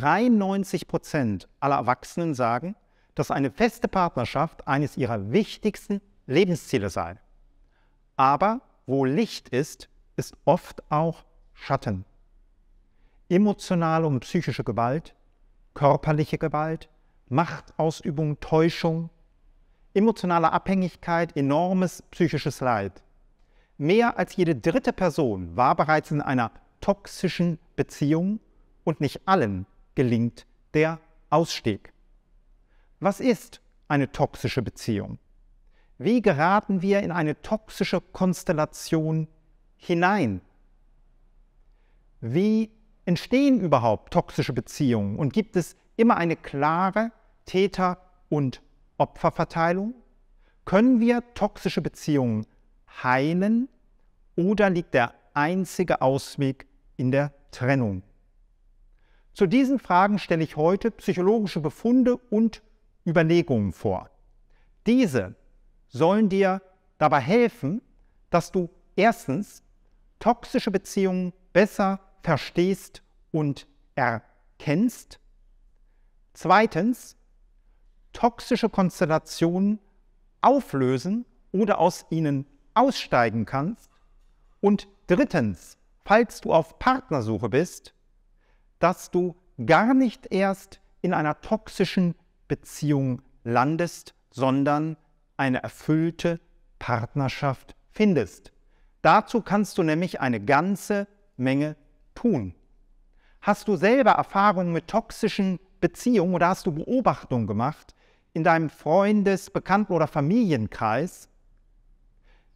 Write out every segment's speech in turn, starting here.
93 Prozent aller Erwachsenen sagen, dass eine feste Partnerschaft eines ihrer wichtigsten Lebensziele sei. Aber wo Licht ist, ist oft auch Schatten. Emotionale und psychische Gewalt, körperliche Gewalt, Machtausübung, Täuschung, emotionale Abhängigkeit, enormes psychisches Leid. Mehr als jede dritte Person war bereits in einer toxischen Beziehung und nicht allen gelingt der Ausstieg. Was ist eine toxische Beziehung? Wie geraten wir in eine toxische Konstellation hinein? Wie entstehen überhaupt toxische Beziehungen und gibt es immer eine klare Täter- und Opferverteilung? Können wir toxische Beziehungen heilen oder liegt der einzige Ausweg in der Trennung? Zu diesen Fragen stelle ich heute psychologische Befunde und Überlegungen vor. Diese sollen dir dabei helfen, dass du erstens toxische Beziehungen besser verstehst und erkennst, zweitens toxische Konstellationen auflösen oder aus ihnen aussteigen kannst und drittens, falls du auf Partnersuche bist, dass du gar nicht erst in einer toxischen Beziehung landest, sondern eine erfüllte Partnerschaft findest. Dazu kannst du nämlich eine ganze Menge tun. Hast du selber Erfahrungen mit toxischen Beziehungen oder hast du Beobachtungen gemacht in deinem Freundes-, Bekannten- oder Familienkreis?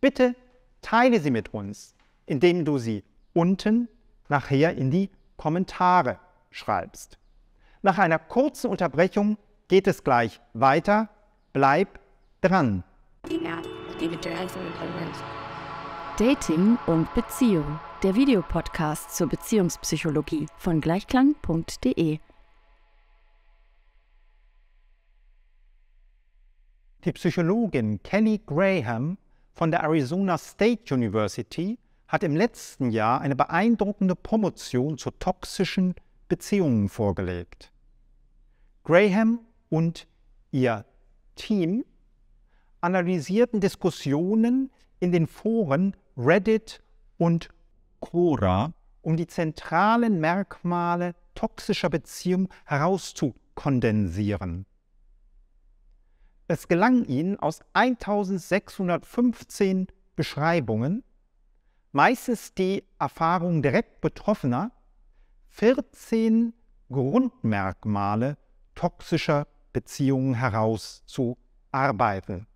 Bitte teile sie mit uns, indem du sie unten nachher in die Kommentare schreibst. Nach einer kurzen Unterbrechung geht es gleich weiter. Bleib dran. Dating und Beziehung. Der Videopodcast zur Beziehungspsychologie von gleichklang.de. Die Psychologin Kelly Graham von der Arizona State University hat im letzten Jahr eine beeindruckende Promotion zu toxischen Beziehungen vorgelegt. Graham und ihr Team analysierten Diskussionen in den Foren Reddit und Quora, um die zentralen Merkmale toxischer Beziehungen herauszukondensieren. Es gelang ihnen aus 1615 Beschreibungen meistens die Erfahrung direkt Betroffener, 14 Grundmerkmale toxischer Beziehungen herauszuarbeiten.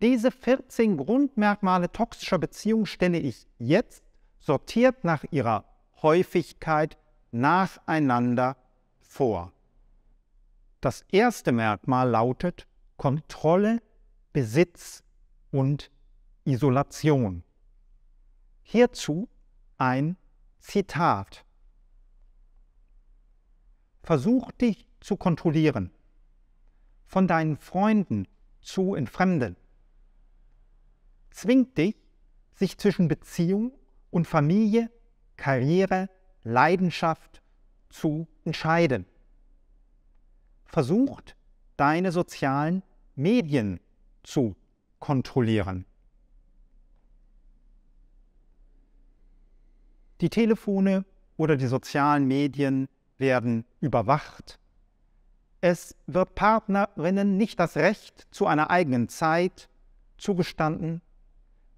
Diese 14 Grundmerkmale toxischer Beziehungen stelle ich jetzt sortiert nach ihrer Häufigkeit nacheinander vor. Das erste Merkmal lautet Kontrolle, Besitz und Isolation. Hierzu ein Zitat. Versuch dich zu kontrollieren, von deinen Freunden zu entfremden. Zwing dich, sich zwischen Beziehung und Familie, Karriere, Leidenschaft zu entscheiden. Versucht, deine sozialen Medien zu kontrollieren. Die Telefone oder die sozialen Medien werden überwacht. Es wird Partnerinnen nicht das Recht zu einer eigenen Zeit zugestanden.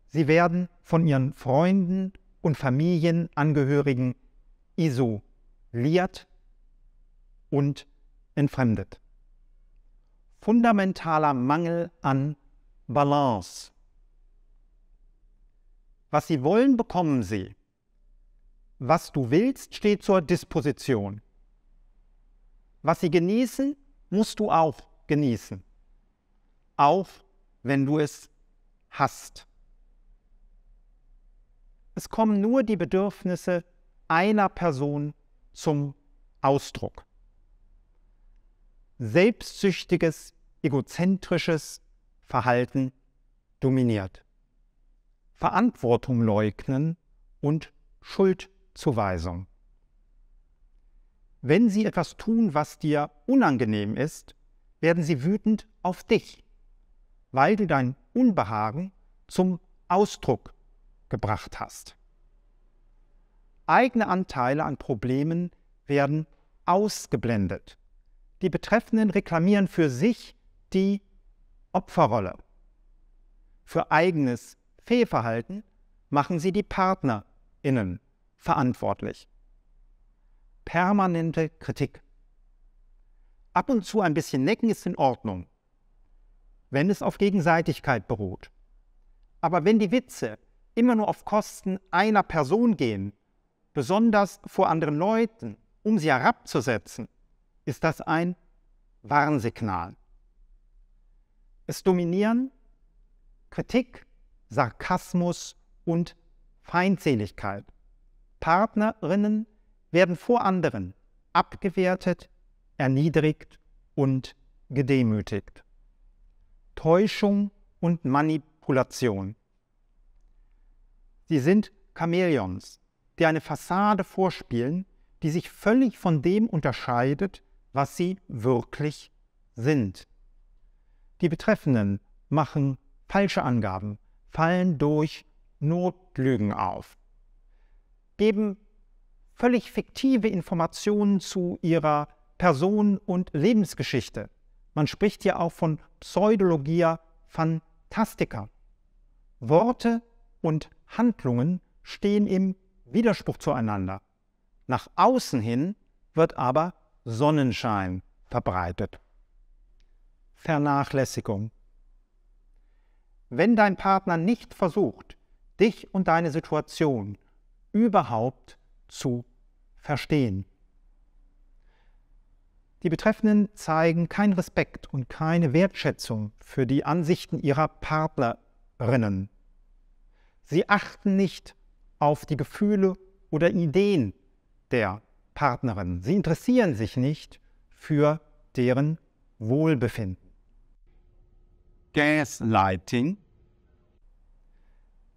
Sie werden von ihren Freunden und Familienangehörigen isoliert und entfremdet. Fundamentaler Mangel an Balance. Was sie wollen, bekommen sie was du willst, steht zur Disposition. Was sie genießen, musst du auch genießen. Auch wenn du es hast. Es kommen nur die Bedürfnisse einer Person zum Ausdruck. Selbstsüchtiges, egozentrisches Verhalten dominiert. Verantwortung leugnen und Schuld Schuldzuweisung. Wenn sie etwas tun, was dir unangenehm ist, werden sie wütend auf dich, weil du dein Unbehagen zum Ausdruck gebracht hast. Eigene Anteile an Problemen werden ausgeblendet. Die Betreffenden reklamieren für sich die Opferrolle. Für eigenes Fehlverhalten machen sie die PartnerInnen verantwortlich. Permanente Kritik. Ab und zu ein bisschen necken ist in Ordnung, wenn es auf Gegenseitigkeit beruht. Aber wenn die Witze immer nur auf Kosten einer Person gehen, besonders vor anderen Leuten, um sie herabzusetzen, ist das ein Warnsignal. Es dominieren Kritik, Sarkasmus und Feindseligkeit. Partnerinnen werden vor anderen abgewertet, erniedrigt und gedemütigt. Täuschung und Manipulation. Sie sind Chamäleons, die eine Fassade vorspielen, die sich völlig von dem unterscheidet, was sie wirklich sind. Die Betreffenden machen falsche Angaben, fallen durch Notlügen auf geben völlig fiktive Informationen zu ihrer Person und Lebensgeschichte. Man spricht hier auch von Pseudologia Fantastica. Worte und Handlungen stehen im Widerspruch zueinander. Nach außen hin wird aber Sonnenschein verbreitet. Vernachlässigung. Wenn dein Partner nicht versucht, dich und deine Situation überhaupt zu verstehen. Die Betreffenden zeigen keinen Respekt und keine Wertschätzung für die Ansichten ihrer Partnerinnen. Sie achten nicht auf die Gefühle oder Ideen der Partnerin. Sie interessieren sich nicht für deren Wohlbefinden. Gaslighting.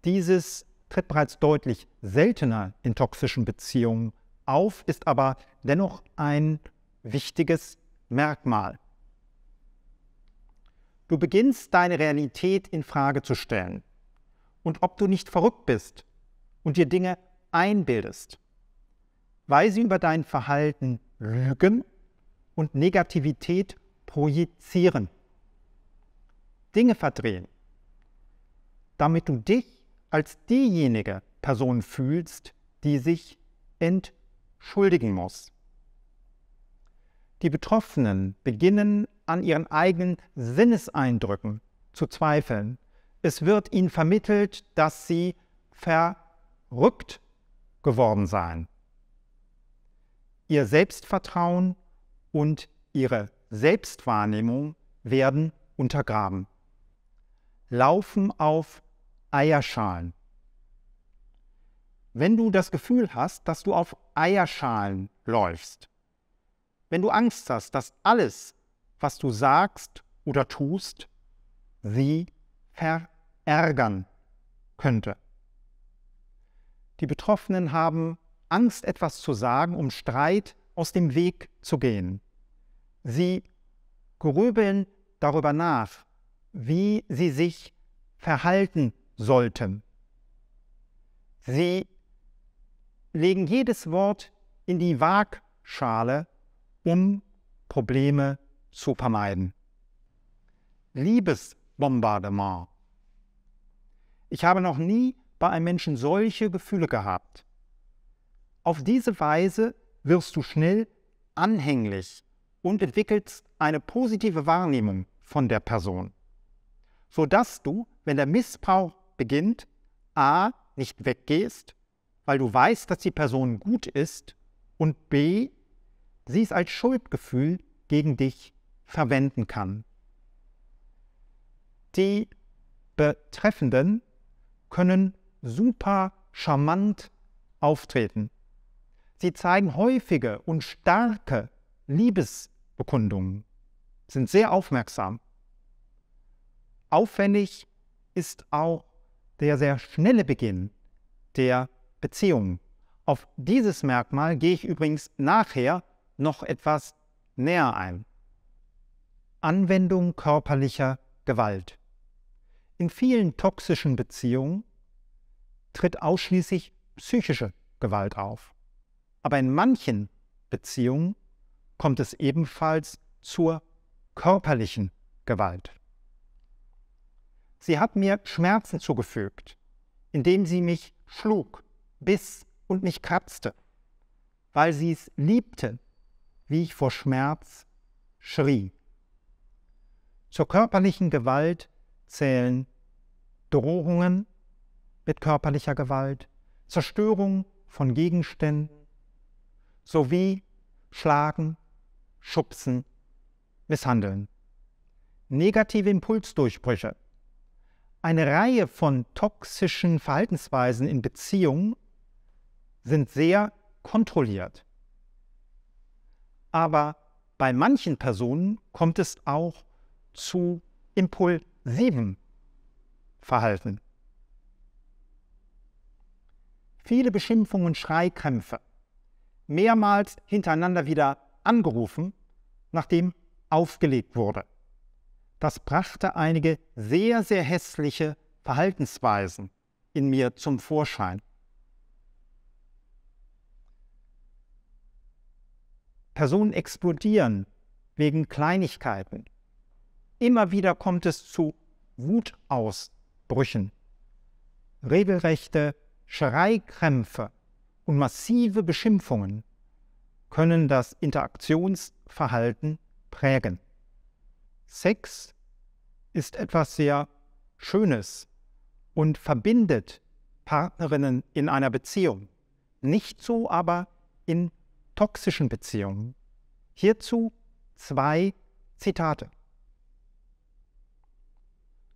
Dieses tritt bereits deutlich seltener in toxischen Beziehungen auf, ist aber dennoch ein wichtiges Merkmal. Du beginnst deine Realität in Frage zu stellen und ob du nicht verrückt bist und dir Dinge einbildest, weil sie über dein Verhalten lügen und Negativität projizieren, Dinge verdrehen, damit du dich als diejenige Person fühlst, die sich entschuldigen muss. Die Betroffenen beginnen an ihren eigenen Sinneseindrücken zu zweifeln. Es wird ihnen vermittelt, dass sie verrückt geworden seien. Ihr Selbstvertrauen und ihre Selbstwahrnehmung werden untergraben, laufen auf Eierschalen. Wenn du das Gefühl hast, dass du auf Eierschalen läufst, wenn du Angst hast, dass alles, was du sagst oder tust, sie verärgern könnte. Die Betroffenen haben Angst, etwas zu sagen, um Streit aus dem Weg zu gehen. Sie grübeln darüber nach, wie sie sich verhalten sollten. Sie legen jedes Wort in die Waagschale, um Probleme zu vermeiden. Liebesbombardement. Ich habe noch nie bei einem Menschen solche Gefühle gehabt. Auf diese Weise wirst du schnell anhänglich und entwickelst eine positive Wahrnehmung von der Person, sodass du, wenn der Missbrauch beginnt, a, nicht weggehst, weil du weißt, dass die Person gut ist und b, sie es als Schuldgefühl gegen dich verwenden kann. Die Betreffenden können super charmant auftreten. Sie zeigen häufige und starke Liebesbekundungen, sind sehr aufmerksam. Aufwendig ist auch der sehr schnelle Beginn der Beziehung. Auf dieses Merkmal gehe ich übrigens nachher noch etwas näher ein. Anwendung körperlicher Gewalt. In vielen toxischen Beziehungen tritt ausschließlich psychische Gewalt auf. Aber in manchen Beziehungen kommt es ebenfalls zur körperlichen Gewalt. Sie hat mir Schmerzen zugefügt, indem sie mich schlug, biss und mich kratzte, weil sie es liebte, wie ich vor Schmerz schrie. Zur körperlichen Gewalt zählen Drohungen mit körperlicher Gewalt, Zerstörung von Gegenständen sowie Schlagen, Schubsen, Misshandeln. Negative Impulsdurchbrüche eine Reihe von toxischen Verhaltensweisen in Beziehungen sind sehr kontrolliert. Aber bei manchen Personen kommt es auch zu impulsivem Verhalten. Viele Beschimpfungen und Schreikrämpfe, mehrmals hintereinander wieder angerufen, nachdem aufgelegt wurde das brachte einige sehr, sehr hässliche Verhaltensweisen in mir zum Vorschein. Personen explodieren wegen Kleinigkeiten. Immer wieder kommt es zu Wutausbrüchen, regelrechte Schreikrämpfe und massive Beschimpfungen können das Interaktionsverhalten prägen. Sex ist etwas sehr Schönes und verbindet Partnerinnen in einer Beziehung. Nicht so aber in toxischen Beziehungen. Hierzu zwei Zitate.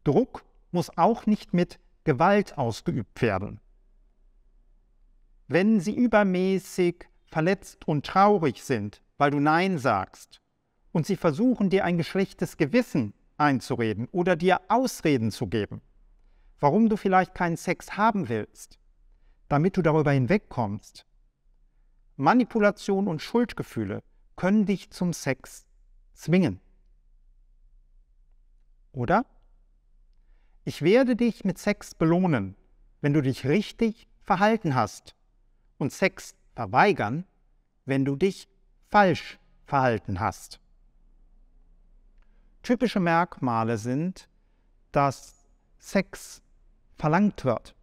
Druck muss auch nicht mit Gewalt ausgeübt werden. Wenn sie übermäßig verletzt und traurig sind, weil du Nein sagst, und sie versuchen dir ein geschlechtes Gewissen einzureden oder dir Ausreden zu geben, warum du vielleicht keinen Sex haben willst, damit du darüber hinwegkommst. Manipulation und Schuldgefühle können dich zum Sex zwingen. Oder? Ich werde dich mit Sex belohnen, wenn du dich richtig verhalten hast und Sex verweigern, wenn du dich falsch verhalten hast typische Merkmale sind, dass Sex verlangt wird,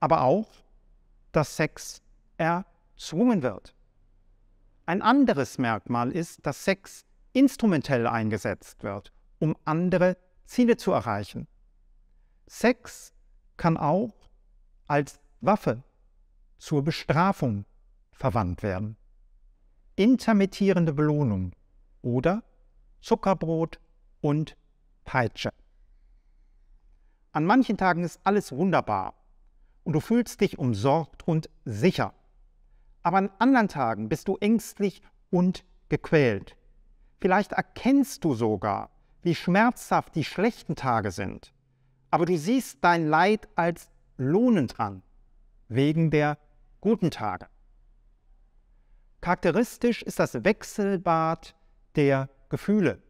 aber auch, dass Sex erzwungen wird. Ein anderes Merkmal ist, dass Sex instrumentell eingesetzt wird, um andere Ziele zu erreichen. Sex kann auch als Waffe zur Bestrafung verwandt werden. Intermittierende Belohnung oder Zuckerbrot und Peitsche. An manchen Tagen ist alles wunderbar und du fühlst dich umsorgt und sicher. Aber an anderen Tagen bist du ängstlich und gequält. Vielleicht erkennst du sogar, wie schmerzhaft die schlechten Tage sind, aber du siehst dein Leid als lohnend an, wegen der guten Tage. Charakteristisch ist das Wechselbad der Gefühle.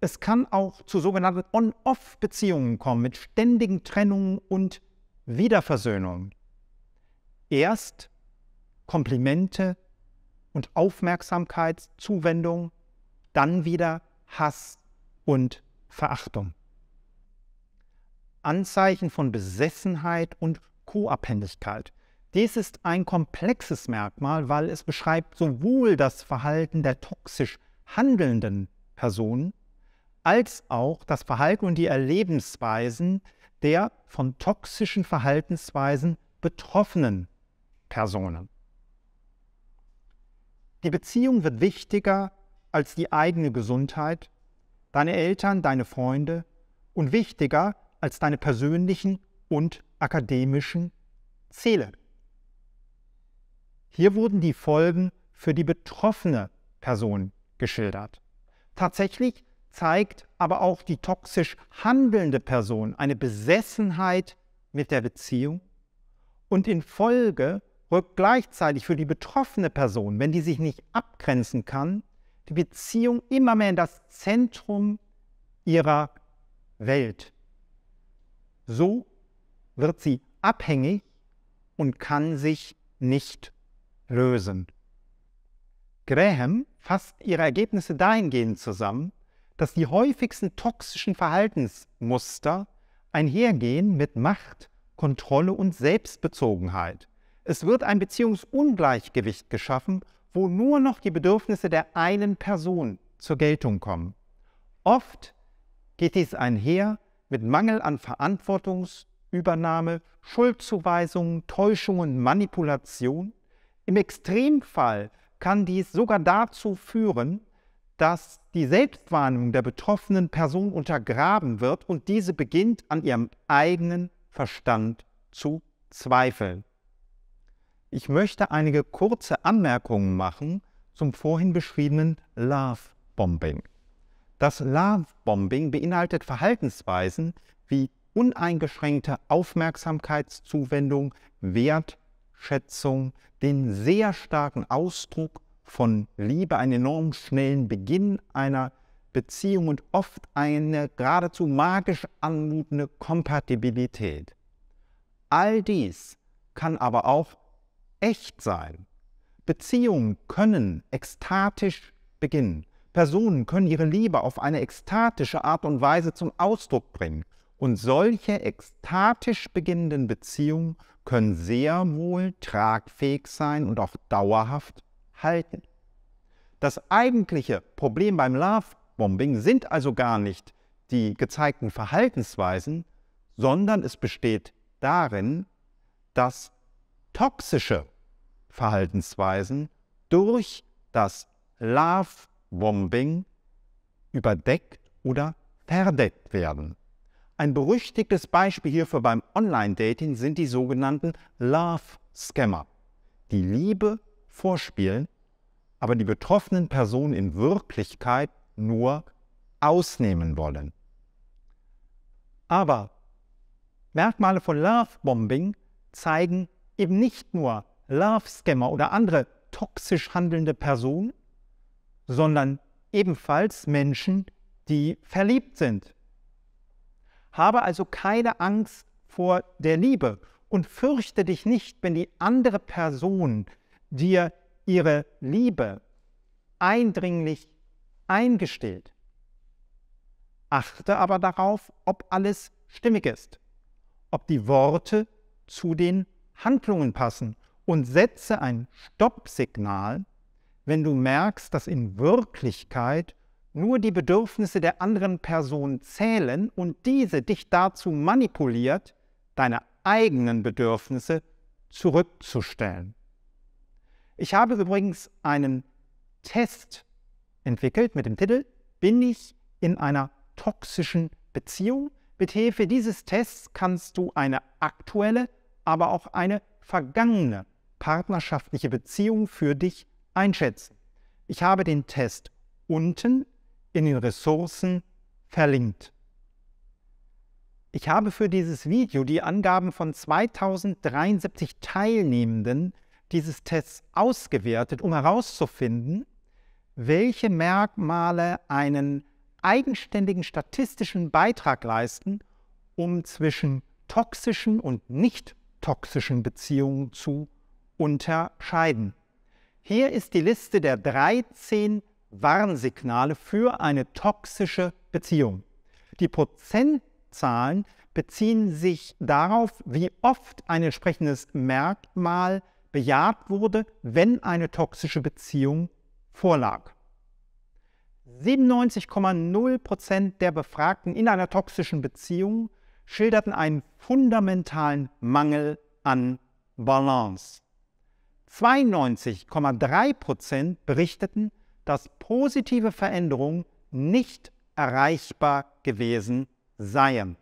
Es kann auch zu sogenannten On-Off-Beziehungen kommen mit ständigen Trennungen und Wiederversöhnungen. Erst Komplimente und Aufmerksamkeitszuwendung, dann wieder Hass und Verachtung. Anzeichen von Besessenheit und Co-Abhängigkeit. Dies ist ein komplexes Merkmal, weil es beschreibt sowohl das Verhalten der toxisch handelnden Personen als auch das Verhalten und die Erlebensweisen der von toxischen Verhaltensweisen betroffenen Personen. Die Beziehung wird wichtiger als die eigene Gesundheit, deine Eltern, deine Freunde und wichtiger als deine persönlichen und akademischen Ziele. Hier wurden die Folgen für die betroffene Person geschildert. Tatsächlich zeigt aber auch die toxisch handelnde Person eine Besessenheit mit der Beziehung und in Folge rückt gleichzeitig für die betroffene Person, wenn die sich nicht abgrenzen kann, die Beziehung immer mehr in das Zentrum ihrer Welt. So wird sie abhängig und kann sich nicht lösen. Graham fasst ihre Ergebnisse dahingehend zusammen, dass die häufigsten toxischen Verhaltensmuster einhergehen mit Macht, Kontrolle und Selbstbezogenheit. Es wird ein Beziehungsungleichgewicht geschaffen, wo nur noch die Bedürfnisse der einen Person zur Geltung kommen. Oft geht dies einher mit Mangel an Verantwortungsübernahme, Schuldzuweisungen, Täuschungen, Manipulation. Im Extremfall kann dies sogar dazu führen, dass die Selbstwahrnehmung der betroffenen Person untergraben wird und diese beginnt an ihrem eigenen Verstand zu zweifeln. Ich möchte einige kurze Anmerkungen machen zum vorhin beschriebenen Love-Bombing. Das Love-Bombing beinhaltet Verhaltensweisen wie uneingeschränkte Aufmerksamkeitszuwendung, Wert Wertschätzung, den sehr starken Ausdruck von Liebe, einen enorm schnellen Beginn einer Beziehung und oft eine geradezu magisch anmutende Kompatibilität. All dies kann aber auch echt sein. Beziehungen können ekstatisch beginnen. Personen können ihre Liebe auf eine ekstatische Art und Weise zum Ausdruck bringen. Und solche ekstatisch beginnenden Beziehungen können sehr wohl tragfähig sein und auch dauerhaft halten. Das eigentliche Problem beim Love-Bombing sind also gar nicht die gezeigten Verhaltensweisen, sondern es besteht darin, dass toxische Verhaltensweisen durch das Love-Bombing überdeckt oder verdeckt werden. Ein berüchtigtes Beispiel hierfür beim Online-Dating sind die sogenannten Love-Scammer, die Liebe vorspielen, aber die betroffenen Personen in Wirklichkeit nur ausnehmen wollen. Aber Merkmale von Love-Bombing zeigen eben nicht nur Love-Scammer oder andere toxisch handelnde Personen, sondern ebenfalls Menschen, die verliebt sind habe also keine Angst vor der Liebe und fürchte dich nicht, wenn die andere Person dir ihre Liebe eindringlich eingestellt. Achte aber darauf, ob alles stimmig ist, ob die Worte zu den Handlungen passen und setze ein Stoppsignal, wenn du merkst, dass in Wirklichkeit nur die Bedürfnisse der anderen Person zählen und diese dich dazu manipuliert, deine eigenen Bedürfnisse zurückzustellen. Ich habe übrigens einen Test entwickelt mit dem Titel Bin ich in einer toxischen Beziehung? Mithilfe dieses Tests kannst du eine aktuelle, aber auch eine vergangene partnerschaftliche Beziehung für dich einschätzen. Ich habe den Test unten in den Ressourcen verlinkt. Ich habe für dieses Video die Angaben von 2073 Teilnehmenden dieses Tests ausgewertet, um herauszufinden, welche Merkmale einen eigenständigen statistischen Beitrag leisten, um zwischen toxischen und nicht toxischen Beziehungen zu unterscheiden. Hier ist die Liste der 13 Warnsignale für eine toxische Beziehung. Die Prozentzahlen beziehen sich darauf, wie oft ein entsprechendes Merkmal bejaht wurde, wenn eine toxische Beziehung vorlag. 97,0 Prozent der Befragten in einer toxischen Beziehung schilderten einen fundamentalen Mangel an Balance. 92,3 Prozent berichteten, dass positive Veränderungen nicht erreichbar gewesen seien.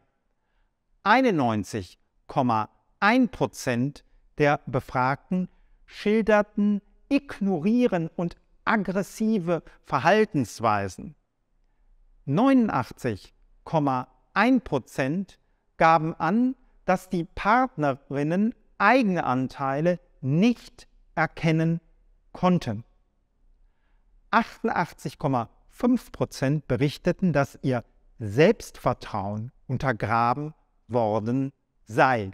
91,1 der Befragten schilderten Ignorieren und aggressive Verhaltensweisen. 89,1 gaben an, dass die Partnerinnen eigene Anteile nicht erkennen konnten. 88,5 berichteten, dass ihr Selbstvertrauen untergraben worden sei.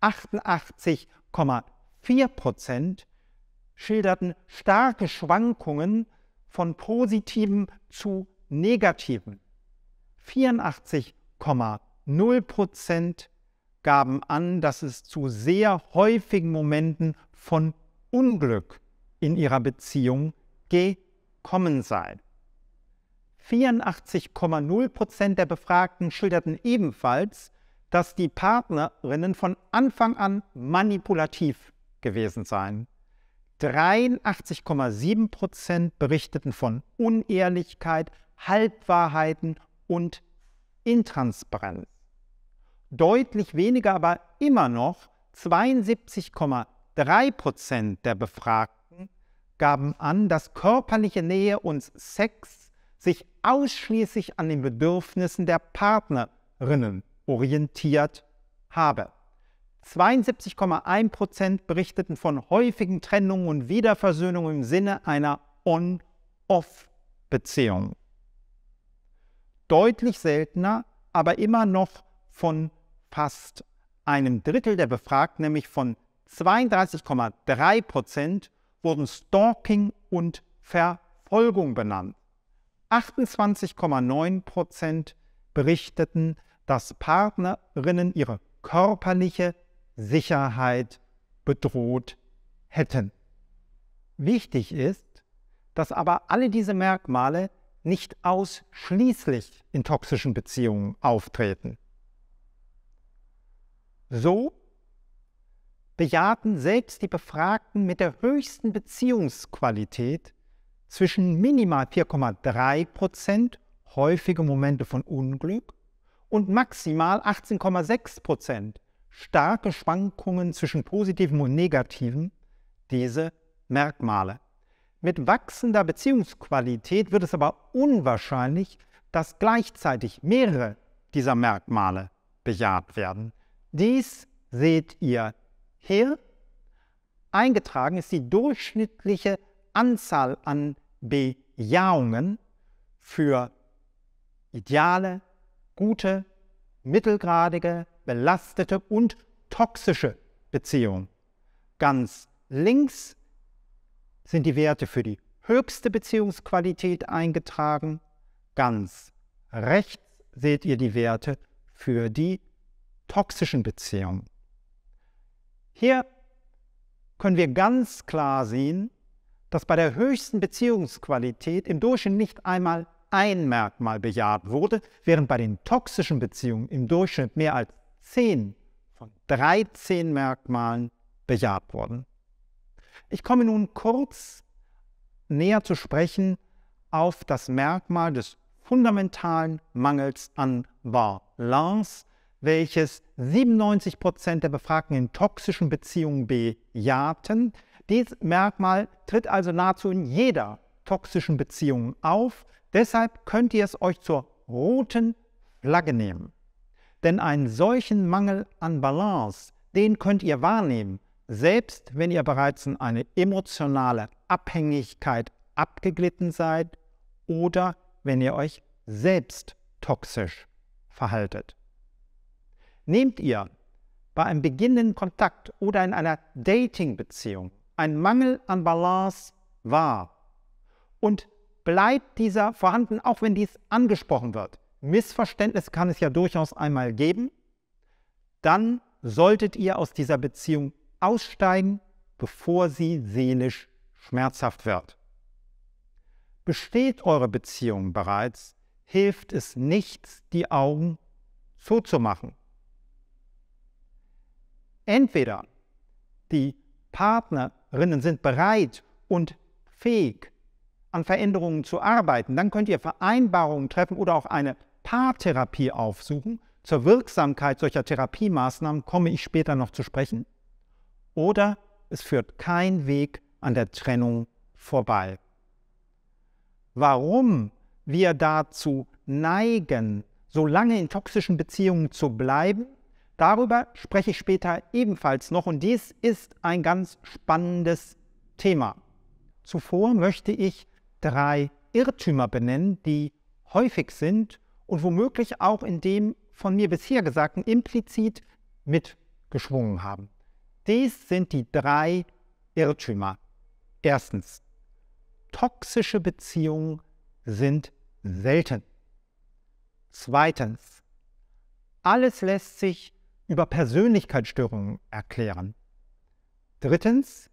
88,4 schilderten starke Schwankungen von positiven zu negativen. 84,0 gaben an, dass es zu sehr häufigen Momenten von Unglück in ihrer Beziehung geht Kommen sein. 84,0 der Befragten schilderten ebenfalls, dass die Partnerinnen von Anfang an manipulativ gewesen seien. 83,7 berichteten von Unehrlichkeit, Halbwahrheiten und Intransparenz. Deutlich weniger aber immer noch 72,3 der Befragten gaben an, dass körperliche Nähe und Sex sich ausschließlich an den Bedürfnissen der Partnerinnen orientiert habe. 72,1 Prozent berichteten von häufigen Trennungen und Wiederversöhnungen im Sinne einer On-Off-Beziehung. Deutlich seltener, aber immer noch von fast einem Drittel der Befragten, nämlich von 32,3 Prozent wurden Stalking und Verfolgung benannt. 28,9 Prozent berichteten, dass Partnerinnen ihre körperliche Sicherheit bedroht hätten. Wichtig ist, dass aber alle diese Merkmale nicht ausschließlich in toxischen Beziehungen auftreten. So bejahten selbst die Befragten mit der höchsten Beziehungsqualität zwischen minimal 4,3 Prozent häufige Momente von Unglück und maximal 18,6 Prozent starke Schwankungen zwischen positiven und negativen, diese Merkmale. Mit wachsender Beziehungsqualität wird es aber unwahrscheinlich, dass gleichzeitig mehrere dieser Merkmale bejaht werden. Dies seht ihr hier eingetragen ist die durchschnittliche Anzahl an Bejahungen für ideale, gute, mittelgradige, belastete und toxische Beziehungen. Ganz links sind die Werte für die höchste Beziehungsqualität eingetragen. Ganz rechts seht ihr die Werte für die toxischen Beziehungen. Hier können wir ganz klar sehen, dass bei der höchsten Beziehungsqualität im Durchschnitt nicht einmal ein Merkmal bejaht wurde, während bei den toxischen Beziehungen im Durchschnitt mehr als 10 von 13 Merkmalen bejaht wurden. Ich komme nun kurz näher zu sprechen auf das Merkmal des fundamentalen Mangels an Balance, welches 97 Prozent der Befragten in toxischen Beziehungen bejahten. Dieses Merkmal tritt also nahezu in jeder toxischen Beziehung auf. Deshalb könnt ihr es euch zur roten Flagge nehmen. Denn einen solchen Mangel an Balance, den könnt ihr wahrnehmen, selbst wenn ihr bereits in eine emotionale Abhängigkeit abgeglitten seid oder wenn ihr euch selbst toxisch verhaltet. Nehmt ihr bei einem beginnenden Kontakt oder in einer Dating-Beziehung einen Mangel an Balance wahr und bleibt dieser vorhanden, auch wenn dies angesprochen wird. Missverständnis kann es ja durchaus einmal geben. Dann solltet ihr aus dieser Beziehung aussteigen, bevor sie seelisch schmerzhaft wird. Besteht eure Beziehung bereits, hilft es nichts, die Augen zuzumachen. Entweder die Partnerinnen sind bereit und fähig, an Veränderungen zu arbeiten, dann könnt ihr Vereinbarungen treffen oder auch eine Paartherapie aufsuchen. Zur Wirksamkeit solcher Therapiemaßnahmen komme ich später noch zu sprechen. Oder es führt kein Weg an der Trennung vorbei. Warum wir dazu neigen, so lange in toxischen Beziehungen zu bleiben, Darüber spreche ich später ebenfalls noch und dies ist ein ganz spannendes Thema. Zuvor möchte ich drei Irrtümer benennen, die häufig sind und womöglich auch in dem von mir bisher Gesagten implizit mitgeschwungen haben. Dies sind die drei Irrtümer. Erstens, toxische Beziehungen sind selten. Zweitens, alles lässt sich über Persönlichkeitsstörungen erklären. Drittens,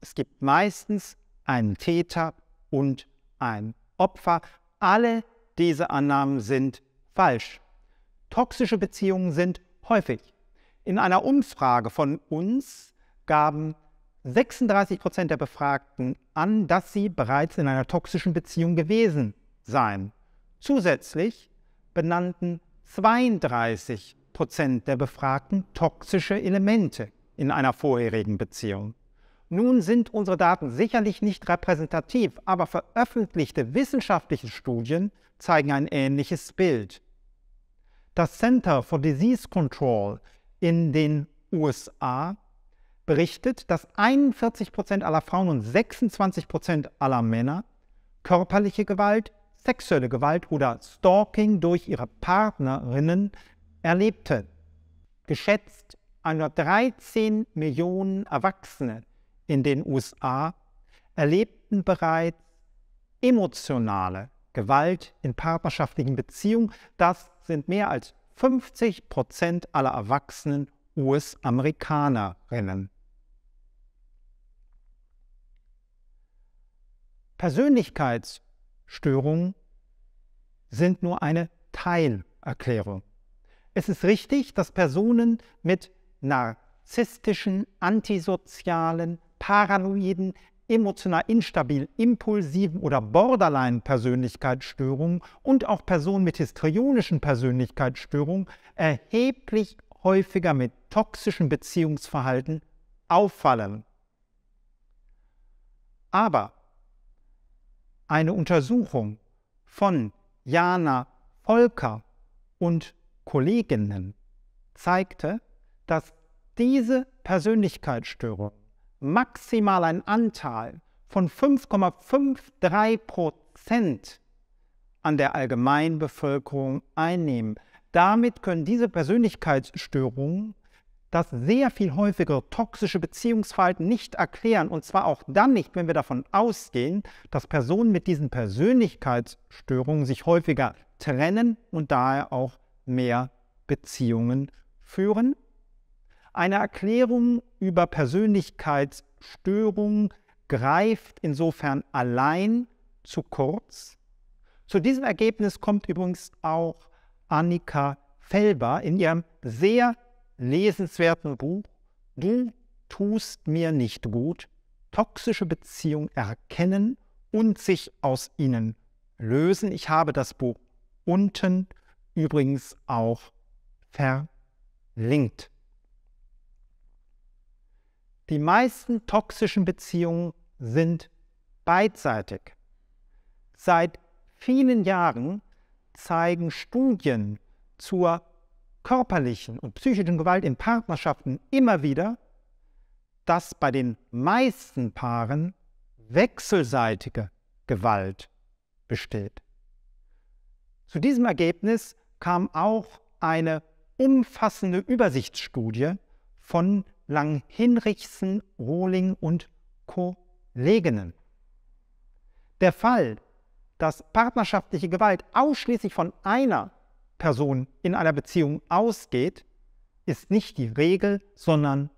es gibt meistens einen Täter und ein Opfer. Alle diese Annahmen sind falsch. Toxische Beziehungen sind häufig. In einer Umfrage von uns gaben 36 Prozent der Befragten an, dass sie bereits in einer toxischen Beziehung gewesen seien. Zusätzlich benannten 32 Prozent der Befragten toxische Elemente in einer vorherigen Beziehung. Nun sind unsere Daten sicherlich nicht repräsentativ, aber veröffentlichte wissenschaftliche Studien zeigen ein ähnliches Bild. Das Center for Disease Control in den USA berichtet, dass 41 Prozent aller Frauen und 26 Prozent aller Männer körperliche Gewalt, sexuelle Gewalt oder Stalking durch ihre Partnerinnen erlebte. Geschätzt 113 Millionen Erwachsene in den USA erlebten bereits emotionale Gewalt in partnerschaftlichen Beziehungen. Das sind mehr als 50 Prozent aller erwachsenen US-Amerikanerinnen. Persönlichkeitsstörungen sind nur eine Teilerklärung es ist richtig, dass Personen mit narzisstischen, antisozialen, paranoiden, emotional instabil, impulsiven oder Borderline-Persönlichkeitsstörungen und auch Personen mit histrionischen Persönlichkeitsstörungen erheblich häufiger mit toxischen Beziehungsverhalten auffallen. Aber eine Untersuchung von Jana Volker und Kolleginnen zeigte, dass diese Persönlichkeitsstörung maximal einen Anteil von 5,53 Prozent an der allgemeinen Bevölkerung einnehmen. Damit können diese Persönlichkeitsstörungen das sehr viel häufigere toxische Beziehungsverhalten nicht erklären. Und zwar auch dann nicht, wenn wir davon ausgehen, dass Personen mit diesen Persönlichkeitsstörungen sich häufiger trennen und daher auch mehr Beziehungen führen. Eine Erklärung über Persönlichkeitsstörung greift insofern allein zu kurz. Zu diesem Ergebnis kommt übrigens auch Annika Felber in ihrem sehr lesenswerten Buch Du tust mir nicht gut, toxische Beziehungen erkennen und sich aus ihnen lösen. Ich habe das Buch unten übrigens auch verlinkt. Die meisten toxischen Beziehungen sind beidseitig. Seit vielen Jahren zeigen Studien zur körperlichen und psychischen Gewalt in Partnerschaften immer wieder, dass bei den meisten Paaren wechselseitige Gewalt besteht. Zu diesem Ergebnis kam auch eine umfassende Übersichtsstudie von Lang-Hinrichsen, Rohling und Kolleginnen. Der Fall, dass partnerschaftliche Gewalt ausschließlich von einer Person in einer Beziehung ausgeht, ist nicht die Regel, sondern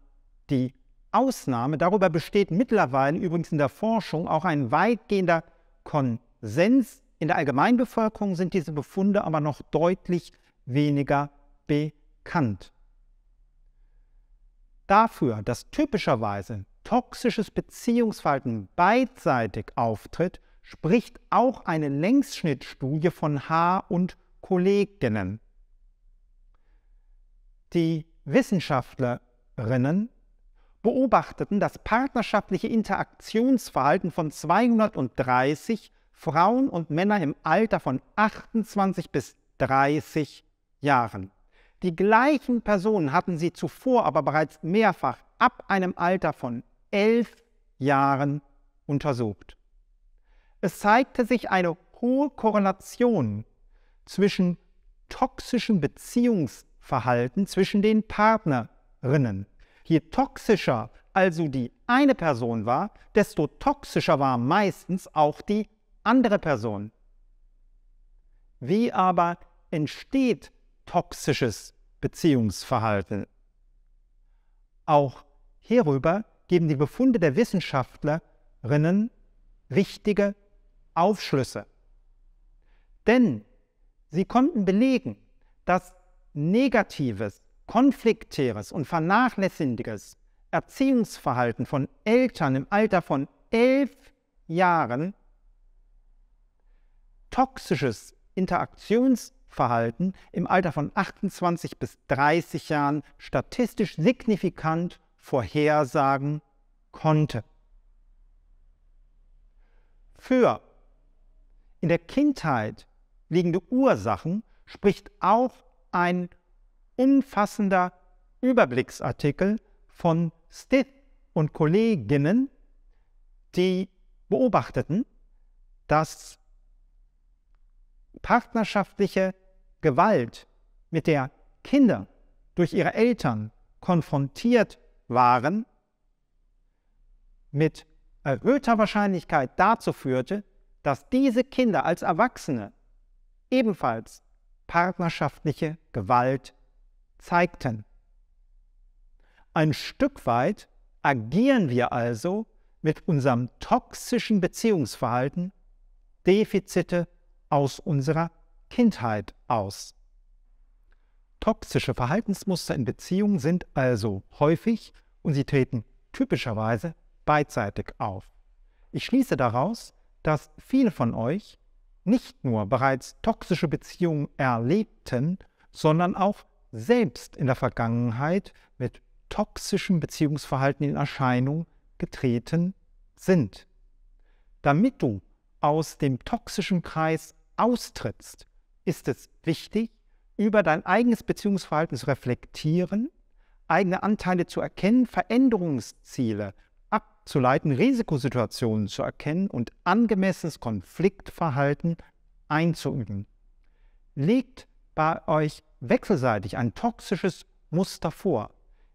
die Ausnahme. Darüber besteht mittlerweile übrigens in der Forschung auch ein weitgehender Konsens, in der Allgemeinbevölkerung sind diese Befunde aber noch deutlich weniger bekannt. Dafür, dass typischerweise toxisches Beziehungsverhalten beidseitig auftritt, spricht auch eine Längsschnittstudie von H und Kolleginnen. Die Wissenschaftlerinnen beobachteten das partnerschaftliche Interaktionsverhalten von 230 Frauen und Männer im Alter von 28 bis 30 Jahren. Die gleichen Personen hatten sie zuvor aber bereits mehrfach ab einem Alter von 11 Jahren untersucht. Es zeigte sich eine hohe Korrelation zwischen toxischem Beziehungsverhalten zwischen den Partnerinnen. Je toxischer also die eine Person war, desto toxischer war meistens auch die andere Person. Wie aber entsteht toxisches Beziehungsverhalten? Auch hierüber geben die Befunde der Wissenschaftlerinnen wichtige Aufschlüsse. Denn sie konnten belegen, dass negatives, konfliktäres und vernachlässigendes Erziehungsverhalten von Eltern im Alter von elf Jahren toxisches Interaktionsverhalten im Alter von 28 bis 30 Jahren statistisch signifikant vorhersagen konnte. Für in der Kindheit liegende Ursachen spricht auch ein umfassender Überblicksartikel von Stith und Kolleginnen, die beobachteten, dass partnerschaftliche Gewalt, mit der Kinder durch ihre Eltern konfrontiert waren, mit erhöhter Wahrscheinlichkeit dazu führte, dass diese Kinder als Erwachsene ebenfalls partnerschaftliche Gewalt zeigten. Ein Stück weit agieren wir also mit unserem toxischen Beziehungsverhalten Defizite aus unserer Kindheit aus. Toxische Verhaltensmuster in Beziehungen sind also häufig und sie treten typischerweise beidseitig auf. Ich schließe daraus, dass viele von euch nicht nur bereits toxische Beziehungen erlebten, sondern auch selbst in der Vergangenheit mit toxischem Beziehungsverhalten in Erscheinung getreten sind. Damit du aus dem toxischen Kreis austrittst, ist es wichtig, über dein eigenes Beziehungsverhalten zu reflektieren, eigene Anteile zu erkennen, Veränderungsziele abzuleiten, Risikosituationen zu erkennen und angemessenes Konfliktverhalten einzuüben. Legt bei euch wechselseitig ein toxisches Muster vor.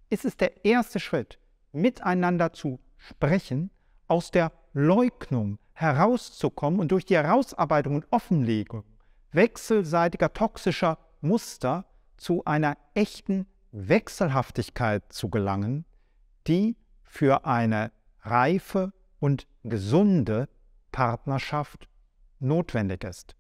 Ist Es der erste Schritt, miteinander zu sprechen, aus der Leugnung herauszukommen und durch die Herausarbeitung und Offenlegung wechselseitiger toxischer Muster zu einer echten Wechselhaftigkeit zu gelangen, die für eine reife und gesunde Partnerschaft notwendig ist.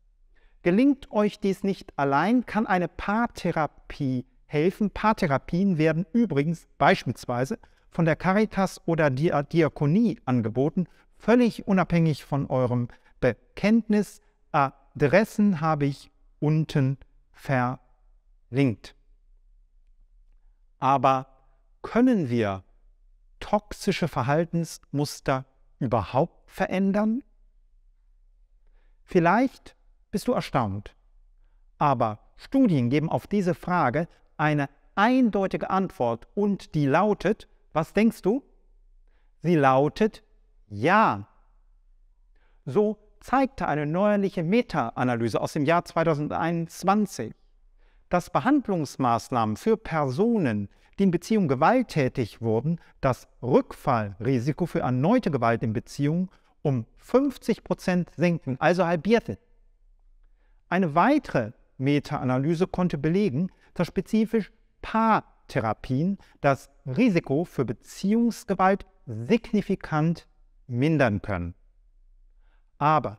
Gelingt euch dies nicht allein, kann eine Paartherapie helfen. Paartherapien werden übrigens beispielsweise von der Caritas oder der Diakonie angeboten. Völlig unabhängig von eurem Bekenntnis. Adressen habe ich unten verlinkt. Aber können wir toxische Verhaltensmuster überhaupt verändern? Vielleicht bist du erstaunt, aber Studien geben auf diese Frage eine eindeutige Antwort und die lautet, was denkst du? Sie lautet ja. So zeigte eine neuerliche Meta-Analyse aus dem Jahr 2021, dass Behandlungsmaßnahmen für Personen, die in Beziehung gewalttätig wurden, das Rückfallrisiko für erneute Gewalt in Beziehung um 50 senken, also halbierte. Eine weitere Meta-Analyse konnte belegen, dass spezifisch Paartherapien das Risiko für Beziehungsgewalt signifikant mindern können. Aber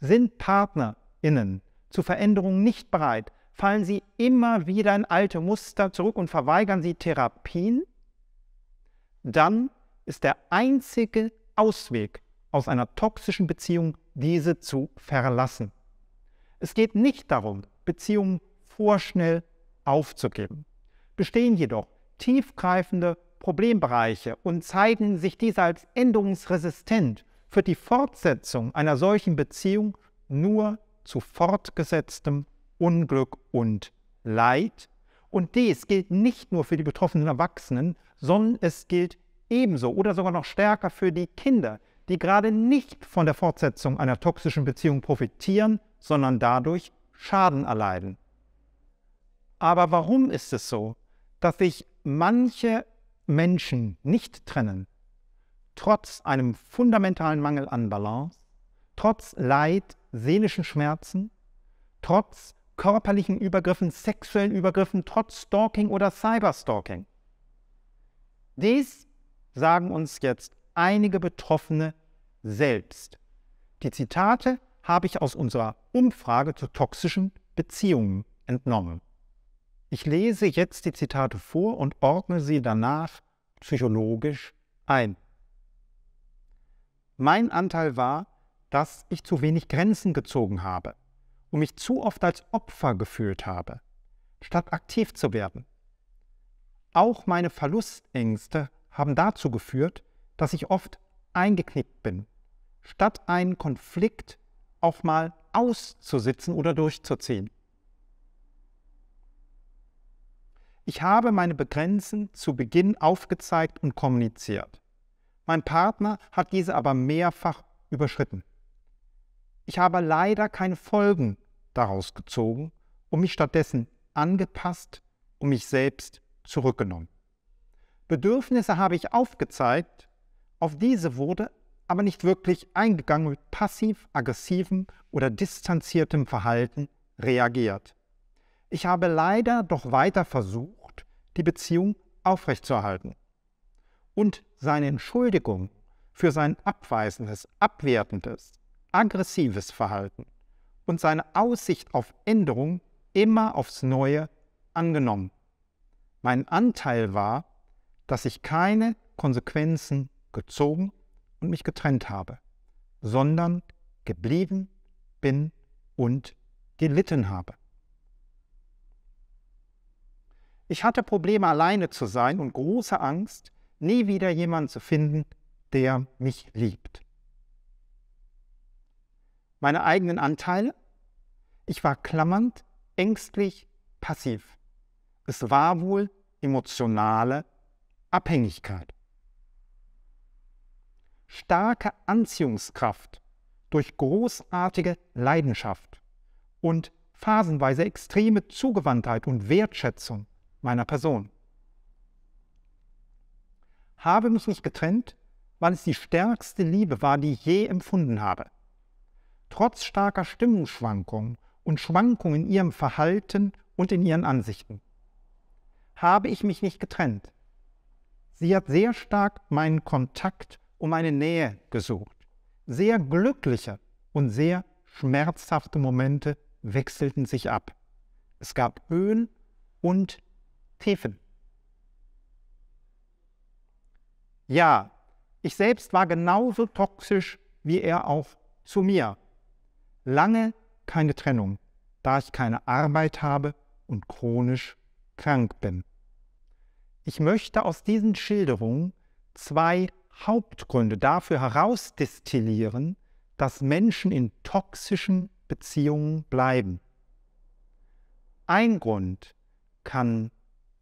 sind PartnerInnen zu Veränderungen nicht bereit, fallen sie immer wieder in alte Muster zurück und verweigern sie Therapien, dann ist der einzige Ausweg aus einer toxischen Beziehung, diese zu verlassen. Es geht nicht darum, Beziehungen vorschnell aufzugeben. Bestehen jedoch tiefgreifende Problembereiche und zeigen sich diese als änderungsresistent, führt die Fortsetzung einer solchen Beziehung nur zu fortgesetztem Unglück und Leid. Und dies gilt nicht nur für die betroffenen Erwachsenen, sondern es gilt ebenso oder sogar noch stärker für die Kinder, die gerade nicht von der Fortsetzung einer toxischen Beziehung profitieren, sondern dadurch Schaden erleiden. Aber warum ist es so, dass sich manche Menschen nicht trennen, trotz einem fundamentalen Mangel an Balance, trotz Leid, seelischen Schmerzen, trotz körperlichen Übergriffen, sexuellen Übergriffen, trotz Stalking oder Cyberstalking. Dies sagen uns jetzt einige Betroffene selbst. Die Zitate habe ich aus unserer Umfrage zu toxischen Beziehungen entnommen. Ich lese jetzt die Zitate vor und ordne sie danach psychologisch ein. Mein Anteil war, dass ich zu wenig Grenzen gezogen habe und mich zu oft als Opfer gefühlt habe, statt aktiv zu werden. Auch meine Verlustängste haben dazu geführt, dass ich oft eingeknickt bin, statt einen Konflikt auch mal auszusitzen oder durchzuziehen. Ich habe meine Begrenzen zu Beginn aufgezeigt und kommuniziert. Mein Partner hat diese aber mehrfach überschritten. Ich habe leider keine Folgen daraus gezogen und mich stattdessen angepasst und mich selbst zurückgenommen. Bedürfnisse habe ich aufgezeigt, auf diese wurde aber nicht wirklich eingegangen mit passiv-aggressivem oder distanziertem Verhalten reagiert. Ich habe leider doch weiter versucht, die Beziehung aufrechtzuerhalten. Und seine Entschuldigung für sein abweisendes, abwertendes, aggressives Verhalten und seine Aussicht auf Änderung immer aufs Neue angenommen. Mein Anteil war, dass ich keine Konsequenzen gezogen und mich getrennt habe, sondern geblieben bin und gelitten habe. Ich hatte Probleme, alleine zu sein und große Angst, nie wieder jemanden zu finden, der mich liebt. Meine eigenen Anteile? Ich war klammernd, ängstlich, passiv. Es war wohl emotionale Abhängigkeit. Starke Anziehungskraft durch großartige Leidenschaft und phasenweise extreme Zugewandtheit und Wertschätzung meiner Person. Habe mich nicht getrennt, weil es die stärkste Liebe war, die ich je empfunden habe. Trotz starker Stimmungsschwankungen und Schwankungen in ihrem Verhalten und in ihren Ansichten. Habe ich mich nicht getrennt. Sie hat sehr stark meinen Kontakt und meine Nähe gesucht. Sehr glückliche und sehr schmerzhafte Momente wechselten sich ab. Es gab Höhen und Tiefen. Ja, ich selbst war genauso toxisch wie er auch zu mir. Lange keine Trennung, da ich keine Arbeit habe und chronisch krank bin. Ich möchte aus diesen Schilderungen zwei Hauptgründe dafür herausdestillieren, dass Menschen in toxischen Beziehungen bleiben. Ein Grund kann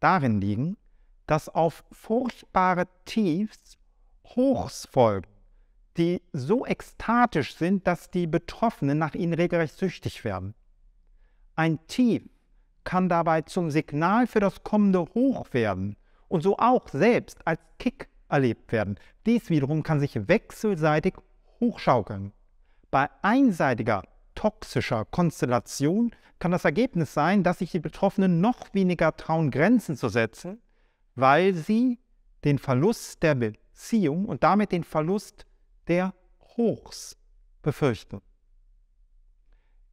darin liegen, dass auf furchtbare Tiefs Hochs folgen, die so ekstatisch sind, dass die Betroffenen nach ihnen regelrecht süchtig werden. Ein Tief kann dabei zum Signal für das kommende Hoch werden und so auch selbst als Kick erlebt werden. Dies wiederum kann sich wechselseitig hochschaukeln. Bei einseitiger toxischer Konstellation kann das Ergebnis sein, dass sich die Betroffenen noch weniger trauen, Grenzen zu setzen, weil sie den Verlust der Beziehung und damit den Verlust der Hochs befürchten.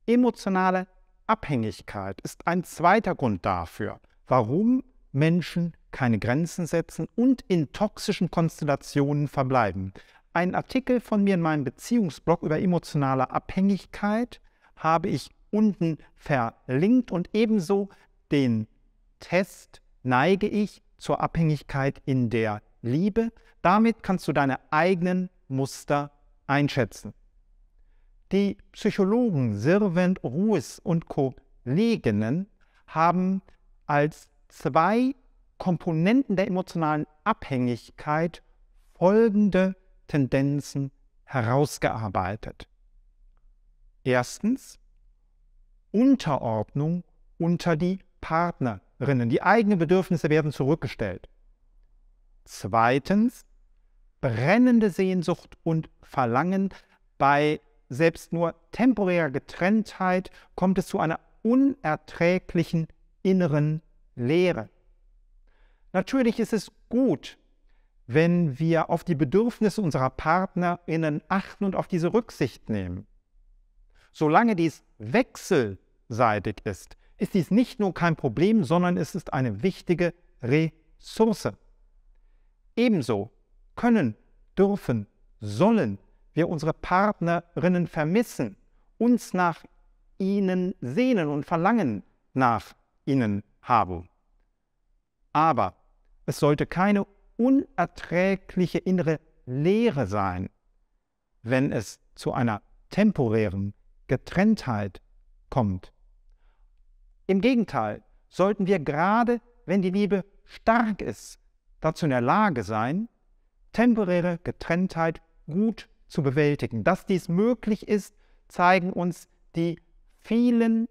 Emotionale Abhängigkeit ist ein zweiter Grund dafür, warum Menschen keine Grenzen setzen und in toxischen Konstellationen verbleiben. Einen Artikel von mir in meinem Beziehungsblog über emotionale Abhängigkeit habe ich unten verlinkt und ebenso den Test neige ich zur Abhängigkeit in der Liebe. Damit kannst du deine eigenen Muster einschätzen. Die Psychologen Sirvent Ruiz und Kolleginnen haben als zwei Komponenten der emotionalen Abhängigkeit folgende Tendenzen herausgearbeitet. Erstens Unterordnung unter die Partnerinnen. Die eigenen Bedürfnisse werden zurückgestellt. Zweitens brennende Sehnsucht und Verlangen. Bei selbst nur temporärer Getrenntheit kommt es zu einer unerträglichen inneren Leere. Natürlich ist es gut, wenn wir auf die Bedürfnisse unserer PartnerInnen achten und auf diese Rücksicht nehmen. Solange dies wechselseitig ist, ist dies nicht nur kein Problem, sondern es ist eine wichtige Ressource. Ebenso können, dürfen, sollen wir unsere Partnerinnen vermissen, uns nach ihnen sehnen und verlangen nach ihnen haben. Aber es sollte keine unerträgliche innere Leere sein, wenn es zu einer temporären Getrenntheit kommt. Im Gegenteil, sollten wir gerade, wenn die Liebe stark ist, dazu in der Lage sein, temporäre Getrenntheit gut zu bewältigen. Dass dies möglich ist, zeigen uns die vielen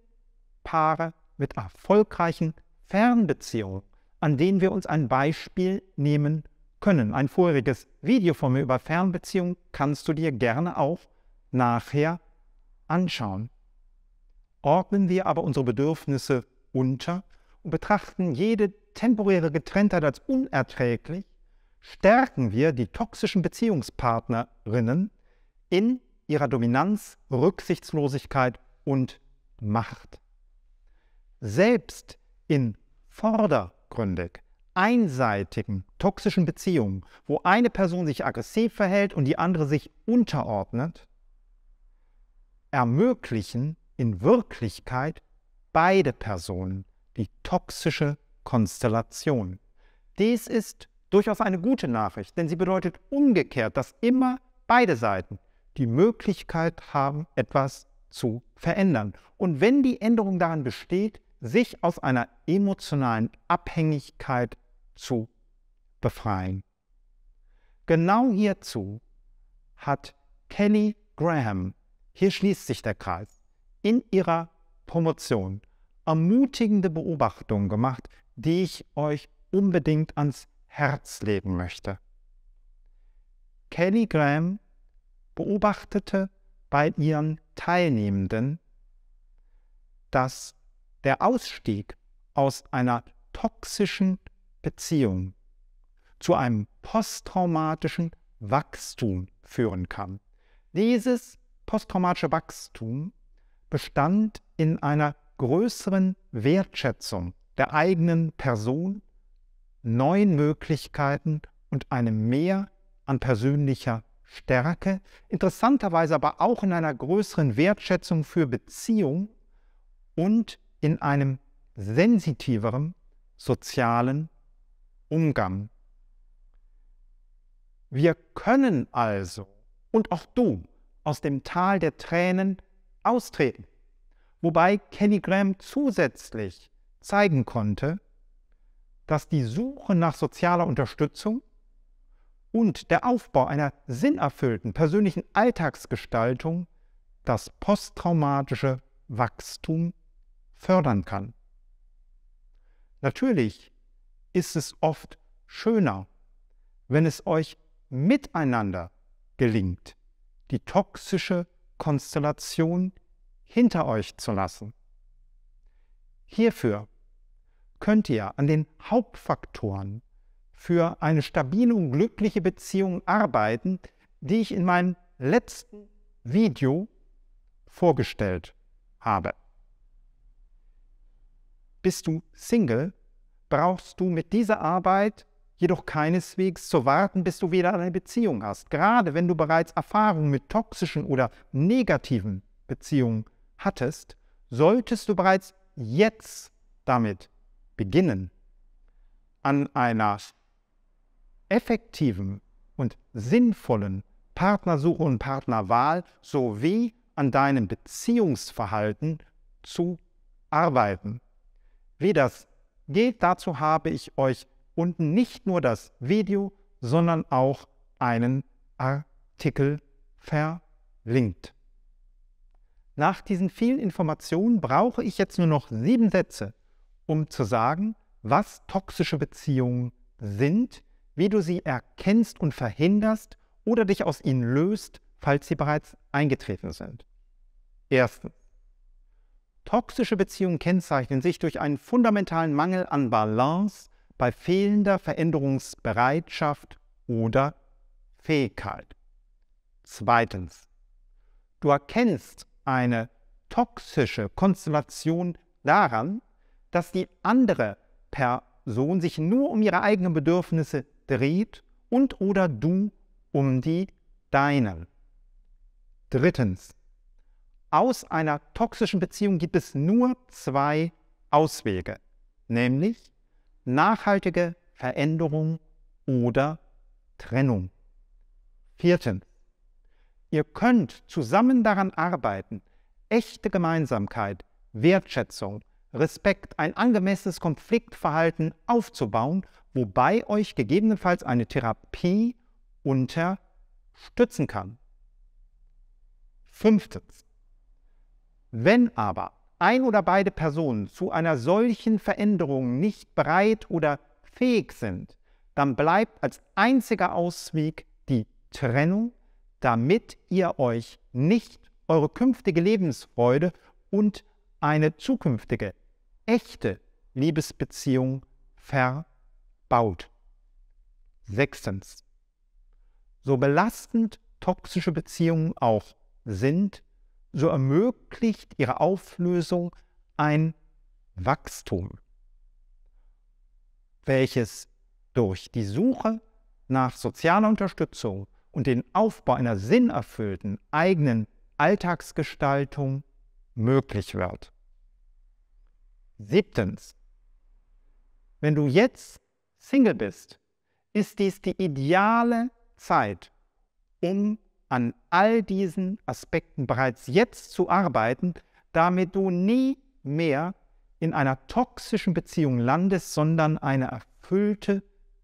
Paare mit erfolgreichen Fernbeziehungen an denen wir uns ein Beispiel nehmen können. Ein vorheriges Video von mir über Fernbeziehungen kannst du dir gerne auch nachher anschauen. Ordnen wir aber unsere Bedürfnisse unter und betrachten jede temporäre Getrenntheit als unerträglich, stärken wir die toxischen Beziehungspartnerinnen in ihrer Dominanz, Rücksichtslosigkeit und Macht. Selbst in Vorder- vordergründig einseitigen, toxischen Beziehungen, wo eine Person sich aggressiv verhält und die andere sich unterordnet, ermöglichen in Wirklichkeit beide Personen die toxische Konstellation. Dies ist durchaus eine gute Nachricht, denn sie bedeutet umgekehrt, dass immer beide Seiten die Möglichkeit haben, etwas zu verändern. Und wenn die Änderung daran besteht, sich aus einer emotionalen Abhängigkeit zu befreien. Genau hierzu hat Kelly Graham, hier schließt sich der Kreis, in ihrer Promotion ermutigende Beobachtungen gemacht, die ich euch unbedingt ans Herz legen möchte. Kelly Graham beobachtete bei ihren Teilnehmenden, dass der Ausstieg aus einer toxischen Beziehung zu einem posttraumatischen Wachstum führen kann. Dieses posttraumatische Wachstum bestand in einer größeren Wertschätzung der eigenen Person, neuen Möglichkeiten und einem Mehr an persönlicher Stärke, interessanterweise aber auch in einer größeren Wertschätzung für Beziehung und in einem sensitiveren sozialen Umgang. Wir können also und auch du aus dem Tal der Tränen austreten, wobei Kenny Graham zusätzlich zeigen konnte, dass die Suche nach sozialer Unterstützung und der Aufbau einer sinnerfüllten persönlichen Alltagsgestaltung das posttraumatische Wachstum fördern kann. Natürlich ist es oft schöner, wenn es euch miteinander gelingt, die toxische Konstellation hinter euch zu lassen. Hierfür könnt ihr an den Hauptfaktoren für eine stabile und glückliche Beziehung arbeiten, die ich in meinem letzten Video vorgestellt habe. Bist du Single, brauchst du mit dieser Arbeit jedoch keineswegs zu warten, bis du wieder eine Beziehung hast. Gerade wenn du bereits Erfahrungen mit toxischen oder negativen Beziehungen hattest, solltest du bereits jetzt damit beginnen, an einer effektiven und sinnvollen Partnersuche und Partnerwahl sowie an deinem Beziehungsverhalten zu arbeiten wie das geht, dazu habe ich euch unten nicht nur das Video, sondern auch einen Artikel verlinkt. Nach diesen vielen Informationen brauche ich jetzt nur noch sieben Sätze, um zu sagen, was toxische Beziehungen sind, wie du sie erkennst und verhinderst oder dich aus ihnen löst, falls sie bereits eingetreten sind. Erstens, Toxische Beziehungen kennzeichnen sich durch einen fundamentalen Mangel an Balance bei fehlender Veränderungsbereitschaft oder Fähigkeit. Zweitens, du erkennst eine toxische Konstellation daran, dass die andere Person sich nur um ihre eigenen Bedürfnisse dreht und oder du um die deinen. Drittens, aus einer toxischen Beziehung gibt es nur zwei Auswege, nämlich nachhaltige Veränderung oder Trennung. Viertens, ihr könnt zusammen daran arbeiten, echte Gemeinsamkeit, Wertschätzung, Respekt, ein angemessenes Konfliktverhalten aufzubauen, wobei euch gegebenenfalls eine Therapie unterstützen kann. Fünftens, wenn aber ein oder beide Personen zu einer solchen Veränderung nicht bereit oder fähig sind, dann bleibt als einziger Ausweg die Trennung, damit ihr euch nicht eure künftige Lebensfreude und eine zukünftige, echte Liebesbeziehung verbaut. Sechstens. So belastend toxische Beziehungen auch sind, so ermöglicht ihre Auflösung ein Wachstum, welches durch die Suche nach sozialer Unterstützung und den Aufbau einer sinnerfüllten eigenen Alltagsgestaltung möglich wird. Siebtens. Wenn du jetzt Single bist, ist dies die ideale Zeit, um an all diesen Aspekten bereits jetzt zu arbeiten, damit du nie mehr in einer toxischen Beziehung landest, sondern eine erfüllte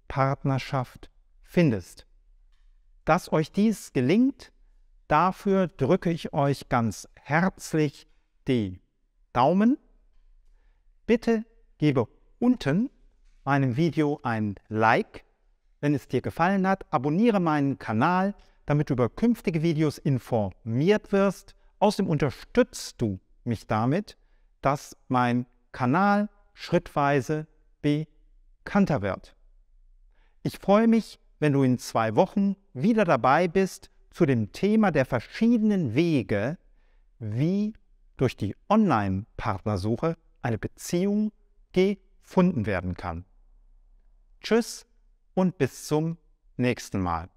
Partnerschaft findest. Dass euch dies gelingt, dafür drücke ich euch ganz herzlich die Daumen. Bitte gebe unten meinem Video ein Like, wenn es dir gefallen hat. Abonniere meinen Kanal, damit du über künftige Videos informiert wirst. Außerdem unterstützt du mich damit, dass mein Kanal schrittweise bekannter wird. Ich freue mich, wenn du in zwei Wochen wieder dabei bist zu dem Thema der verschiedenen Wege, wie durch die Online-Partnersuche eine Beziehung gefunden werden kann. Tschüss und bis zum nächsten Mal.